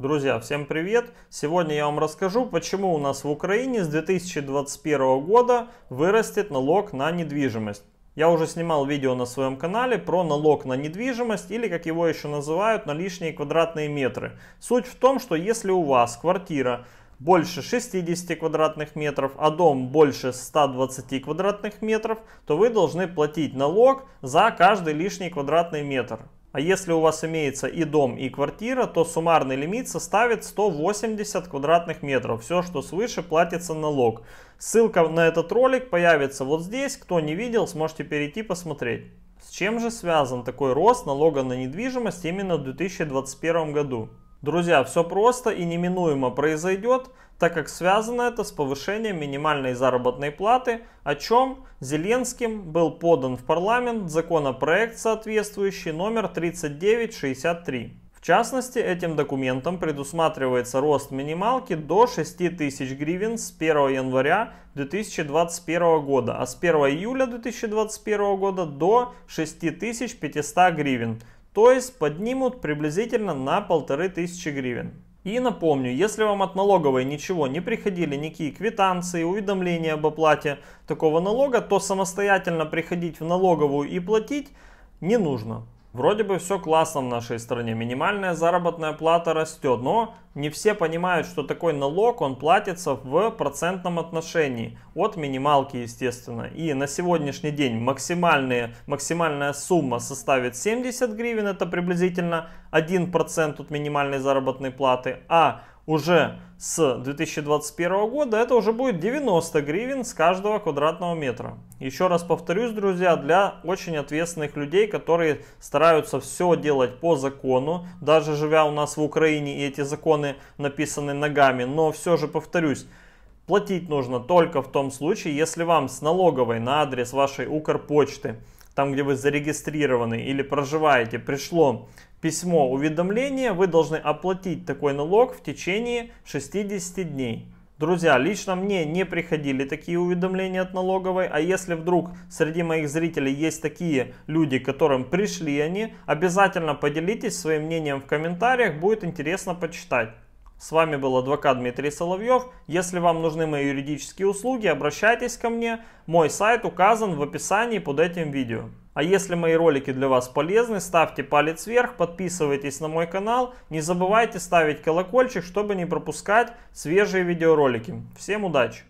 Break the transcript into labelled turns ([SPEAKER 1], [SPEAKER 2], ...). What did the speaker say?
[SPEAKER 1] Друзья, всем привет! Сегодня я вам расскажу, почему у нас в Украине с 2021 года вырастет налог на недвижимость. Я уже снимал видео на своем канале про налог на недвижимость или как его еще называют на лишние квадратные метры. Суть в том, что если у вас квартира больше 60 квадратных метров, а дом больше 120 квадратных метров, то вы должны платить налог за каждый лишний квадратный метр. А если у вас имеется и дом, и квартира, то суммарный лимит составит 180 квадратных метров. Все, что свыше, платится налог. Ссылка на этот ролик появится вот здесь. Кто не видел, сможете перейти посмотреть. С чем же связан такой рост налога на недвижимость именно в 2021 году? Друзья, все просто и неминуемо произойдет, так как связано это с повышением минимальной заработной платы, о чем Зеленским был подан в парламент законопроект соответствующий номер 3963. В частности, этим документом предусматривается рост минималки до 6 тысяч гривен с 1 января 2021 года, а с 1 июля 2021 года до 6500 гривен то есть поднимут приблизительно на 1500 гривен. И напомню, если вам от налоговой ничего не приходили, никакие квитанции, уведомления об оплате такого налога, то самостоятельно приходить в налоговую и платить не нужно. Вроде бы все классно в нашей стране, минимальная заработная плата растет, но не все понимают, что такой налог, он платится в процентном отношении, от минималки, естественно. И на сегодняшний день максимальные, максимальная сумма составит 70 гривен, это приблизительно 1% от минимальной заработной платы, а уже с 2021 года это уже будет 90 гривен с каждого квадратного метра. Еще раз повторюсь, друзья, для очень ответственных людей, которые стараются все делать по закону, даже живя у нас в Украине, и эти законы написаны ногами, но все же повторюсь, платить нужно только в том случае, если вам с налоговой на адрес вашей Укрпочты – там, где вы зарегистрированы или проживаете, пришло письмо уведомление, вы должны оплатить такой налог в течение 60 дней. Друзья, лично мне не приходили такие уведомления от налоговой, а если вдруг среди моих зрителей есть такие люди, которым пришли они, обязательно поделитесь своим мнением в комментариях, будет интересно почитать. С вами был адвокат Дмитрий Соловьев. Если вам нужны мои юридические услуги, обращайтесь ко мне. Мой сайт указан в описании под этим видео. А если мои ролики для вас полезны, ставьте палец вверх, подписывайтесь на мой канал. Не забывайте ставить колокольчик, чтобы не пропускать свежие видеоролики. Всем удачи!